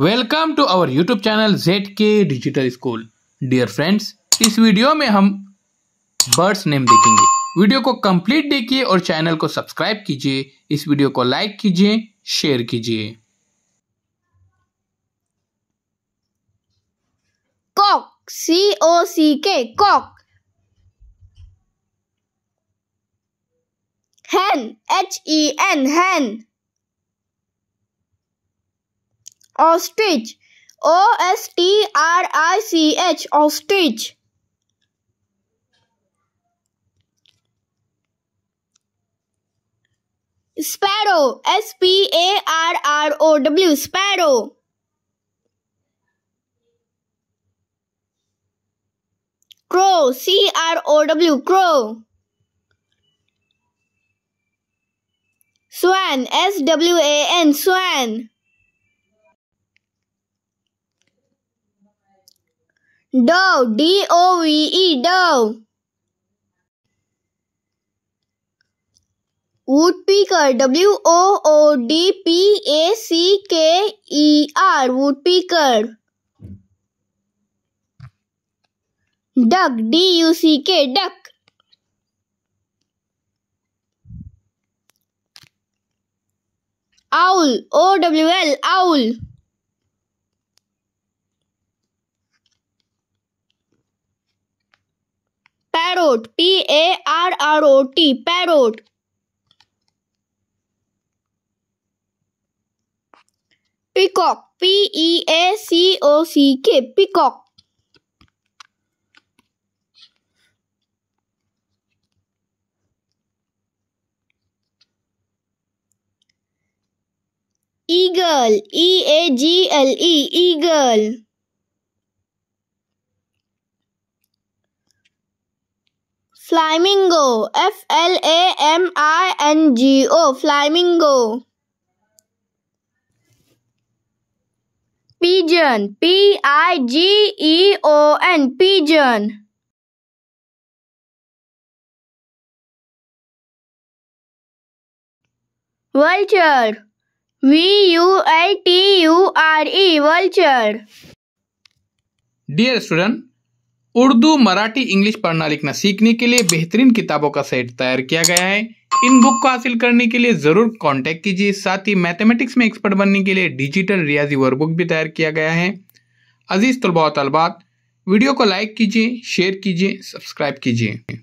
Welcome to our YouTube channel Z K digital school dear friends इस video में हम birds name देखेंगे video को कंप्लीट देखिए और चैनल को सब्सक्राइब कीजिए इस वीडियो को लाइक कीजिए शेयर कीजिए Kock C O C K cock H E N n hen ostrich o s t r i c h ostrich sparrow s p a r r o w sparrow crow c r o w crow swan s w a n swan dove D O V dove woodpecker W O O D P A C K E R woodpecker duck D U C K duck owl O W L owl parrot p a r r o t parrot peacock p e a c o c k peacock eagle e a g l e eagle Flamingo. F L A M I N G O. Flamingo. Pigeon. P I G E O N. Pigeon. Vulture. V U L T U R E. Vulture. Dear student, Urdu Marathi English पढ़ना लिखना सीखने के लिए बेहतरीन किताबों का set तैयार किया गया है इन बुक को हासिल करने के लिए ज़रूर कांटेक्ट कीजिए साथ ही मैथमेटिक्स में एक्सपर्ट बनने के लिए डिजिटल रियाजी वर्कबुक भी तैयार किया गया है अजीज़ तलबा तलबात वीडियो को लाइक कीजिए शेयर कीजिए सब्सक्राइब कीजिए